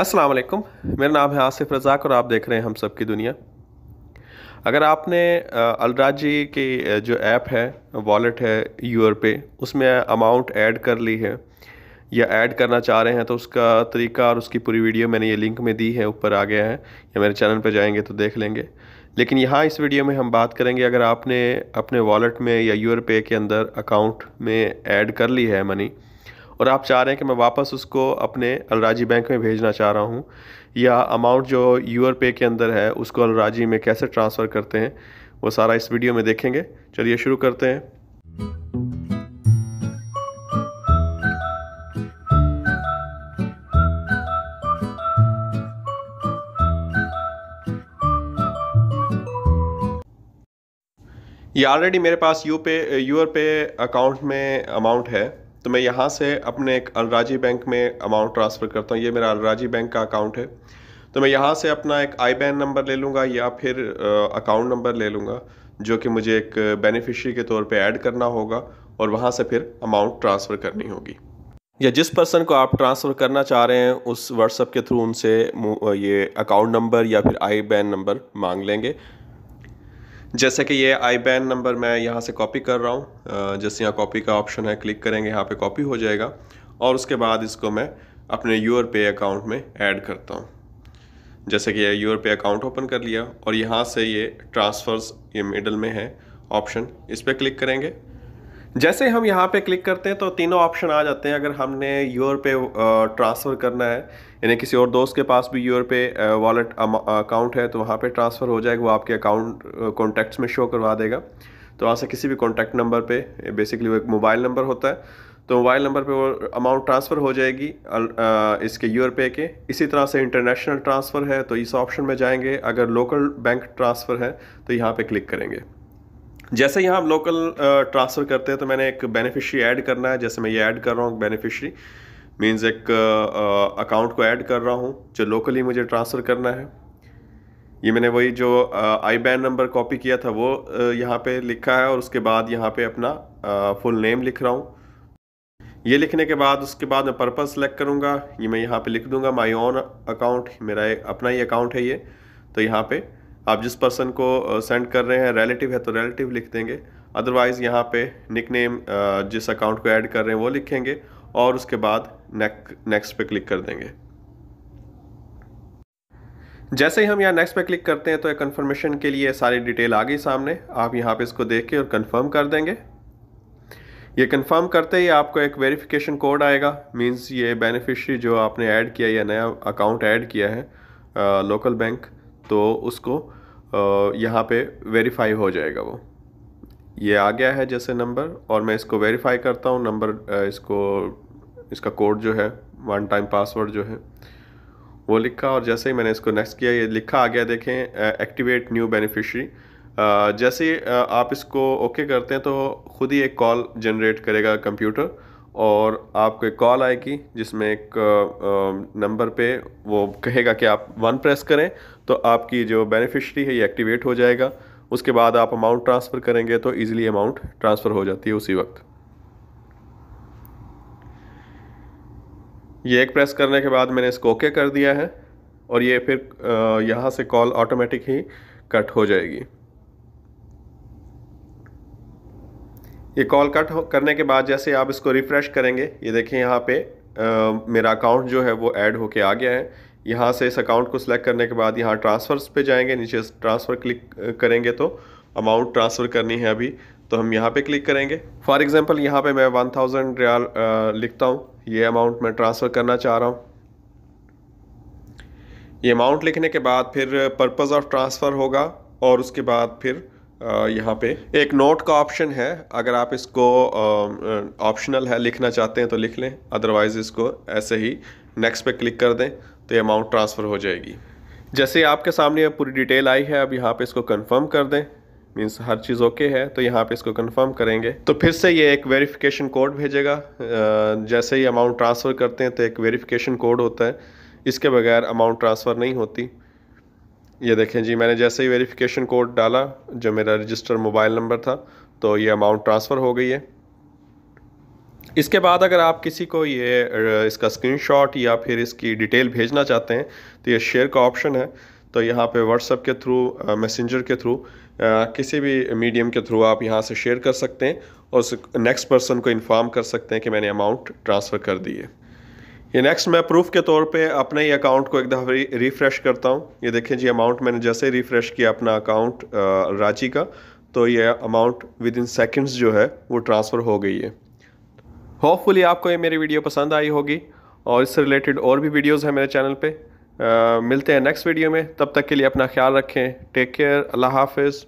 अस्सलाम वालेकुम मेरा नाम है आसिफ रज़ाक और आप देख रहे हैं हम सब की दुनिया अगर आपने अलराजी की जो ऐप है वॉलेट है यूर पे उसमें अमाउंट ऐड कर ली है या ऐड करना चाह रहे हैं तो उसका तरीका और उसकी पूरी वीडियो मैंने ये लिंक में दी है ऊपर आ गया है या मेरे चैनल पर जाएंगे तो देख लेंगे लेकिन यहाँ इस वीडियो में हम बात करेंगे अगर आपने अपने वॉलेट में या यूर पे के अंदर अकाउंट में ऐड कर ली है मनी और आप चाह रहे हैं कि मैं वापस उसको अपने अलराजी बैंक में भेजना चाह रहा हूँ या अमाउंट जो यूर पे के अंदर है उसको अलराजी में कैसे ट्रांसफ़र करते हैं वो सारा इस वीडियो में देखेंगे चलिए शुरू करते हैं ये ऑलरेडी मेरे पास U pay urpay account में अमाउंट है तो मैं यहाँ से अपने एक अलराजी बैंक में अमाउंट ट्रांसफ़र करता हूँ ये मेरा अलराजी बैंक का अकाउंट है तो मैं यहाँ से अपना एक आई बैन नंबर ले लूँगा या फिर अकाउंट नंबर ले लूँगा जो कि मुझे एक बेनिफिशरी के तौर पे ऐड करना होगा और वहाँ से फिर अमाउंट ट्रांसफ़र करनी होगी या जिस पर्सन को आप ट्रांसफ़र करना चाह रहे हैं उस व्हाट्सअप के थ्रू उनसे ये अकाउंट नंबर या फिर आई बैन नंबर मांग लेंगे जैसे कि ये आई बैन नंबर मैं यहाँ से कॉपी कर रहा हूँ जैसे यहाँ कॉपी का ऑप्शन है क्लिक करेंगे यहाँ पे कॉपी हो जाएगा और उसके बाद इसको मैं अपने यूर पे अकाउंट में ऐड करता हूँ जैसे कि यूर पे अकाउंट ओपन कर लिया और यहाँ से ये ट्रांसफ़र्स ये मिडल में है ऑप्शन इस पर क्लिक करेंगे जैसे हम यहाँ पे क्लिक करते हैं तो तीनों ऑप्शन आ जाते हैं अगर हमने यूर पे ट्रांसफ़र करना है यानी किसी और दोस्त के पास भी यूर पे वॉलेट अकाउंट है तो वहाँ पे ट्रांसफ़र हो जाएगा वो आपके अकाउंट कॉन्टैक्ट्स में शो करवा देगा तो वहाँ से किसी भी कॉन्टैक्ट नंबर पे बेसिकली वो एक मोबाइल नंबर होता है तो मोबाइल नंबर पर वो अमाउंट ट्रांसफ़र हो जाएगी इसके यूर पे के इसी तरह से इंटरनेशनल ट्रांसफ़र है तो इस ऑप्शन में जाएंगे अगर लोकल बैंक ट्रांसफ़र है तो यहाँ पर क्लिक करेंगे जैसे यहाँ हम लोकल ट्रांसफ़र करते हैं तो मैंने एक बेनिफिशरी ऐड करना है जैसे मैं ये ऐड कर रहा हूँ बेनिफिशरी मीन्स एक अकाउंट को ऐड कर रहा हूँ जो लोकली मुझे ट्रांसफ़र करना है ये मैंने वही जो आई बैन नंबर कॉपी किया था वो यहाँ पे लिखा है और उसके बाद यहाँ पे अपना फुल नेम लिख रहा हूँ ये लिखने के बाद उसके बाद मैं पर्पज़ सेलेक्ट करूँगा ये मैं यहाँ पर लिख दूँगा माई ऑन अकाउंट मेरा अपना ही अकाउंट है ये तो यहाँ पर आप जिस पर्सन को सेंड कर रहे हैं रिलेटिव है तो रिलेटिव लिख देंगे अदरवाइज़ यहाँ पे निकनेम जिस अकाउंट को ऐड कर रहे हैं वो लिखेंगे और उसके बाद नेक नेक्स्ट पे क्लिक कर देंगे जैसे ही हम यहाँ नेक्स्ट पे क्लिक करते हैं तो एक कन्फर्मेशन के लिए सारी डिटेल आ गई सामने आप यहाँ पे इसको देख के और कंफर्म कर देंगे ये कंफर्म करते ही आपको एक वेरिफिकेशन कोड आएगा मींस ये बेनिफिशरी जो आपने ऐड किया या नया अकाउंट ऐड किया है आ, लोकल बैंक तो उसको यहाँ पे वेरीफाई हो जाएगा वो ये आ गया है जैसे नंबर और मैं इसको वेरीफाई करता हूँ नंबर इसको इसका कोड जो है वन टाइम पासवर्ड जो है वो लिखा और जैसे ही मैंने इसको नेक्स्ट किया ये लिखा आ गया देखें एक्टिवेट न्यू बेनिफिशरी जैसे आप इसको ओके करते हैं तो खुद ही एक कॉल जनरेट करेगा कंप्यूटर और आपको एक कॉल आएगी जिसमें एक नंबर पे वो कहेगा कि आप वन प्रेस करें तो आपकी जो बेनिफिशरी है ये एक्टिवेट हो जाएगा उसके बाद आप अमाउंट ट्रांसफ़र करेंगे तो ईज़िली अमाउंट ट्रांसफ़र हो जाती है उसी वक्त ये एक प्रेस करने के बाद मैंने इसको ओके कर दिया है और ये फिर यहाँ से कॉल ऑटोमेटिक ही कट हो जाएगी ये कॉल कट करने के बाद जैसे आप इसको रिफ़्रेश करेंगे ये देखें यहाँ पे आ, मेरा अकाउंट जो है वो ऐड होके आ गया है यहाँ से इस अकाउंट को सिलेक्ट करने के बाद यहाँ ट्रांसफ़र्स पे जाएंगे नीचे ट्रांसफ़र क्लिक करेंगे तो अमाउंट ट्रांसफ़र करनी है अभी तो हम यहाँ पे क्लिक करेंगे फॉर एग्ज़ाम्पल यहाँ पे मैं वन थाउजेंड रियाल लिखता हूँ ये अमाउंट मैं ट्रांसफ़र करना चाह रहा हूँ ये अमाउंट लिखने के बाद फिर पर्पज़ ऑफ ट्रांसफ़र होगा और उसके बाद फिर यहाँ पे एक नोट का ऑप्शन है अगर आप इसको ऑप्शनल है लिखना चाहते हैं तो लिख लें अदरवाइज़ इसको ऐसे ही नेक्स्ट पे क्लिक कर दें तो ये अमाउंट ट्रांसफ़र हो जाएगी जैसे आपके सामने पूरी डिटेल आई है अब यहाँ पे इसको कंफर्म कर दें मीन्स हर चीज़ ओके है तो यहाँ पे इसको कंफर्म करेंगे तो फिर से ये एक वेरिफिकेशन कोड भेजेगा जैसे ही अमाउंट ट्रांसफ़र करते हैं तो एक वेरिफिकेशन कोड होता है इसके बगैर अमाउंट ट्रांसफ़र नहीं होती ये देखें जी मैंने जैसे ही वेरिफिकेशन कोड डाला जो मेरा रजिस्टर मोबाइल नंबर था तो ये अमाउंट ट्रांसफ़र हो गई है इसके बाद अगर आप किसी को ये इसका स्क्रीनशॉट या फिर इसकी डिटेल भेजना चाहते हैं तो ये शेयर का ऑप्शन है तो यहाँ पे व्हाट्सअप के थ्रू मैसेंजर के थ्रू किसी भी मीडियम के थ्रू आप यहाँ से शेयर कर सकते हैं और नेक्स्ट पर्सन को इन्फॉर्म कर सकते हैं कि मैंने अमाउंट ट्रांसफ़र कर दी है ये नेक्स्ट मैं प्रूफ के तौर पे अपने ही अकाउंट को एक दफ़ा रिफ़्रेश करता हूँ ये देखें जी अमाउंट मैंने जैसे ही रिफ़्रेश किया अपना अकाउंट रांची का तो ये अमाउंट विद इन सेकेंड्स जो है वो ट्रांसफ़र हो गई है होपफुली आपको ये मेरी वीडियो पसंद आई होगी और इससे रिलेटेड और भी वीडियोज़ हैं मेरे चैनल पर मिलते हैं नेक्स्ट वीडियो में तब तक के लिए अपना ख्याल रखें टेक केयर अल्लाह हाफिज़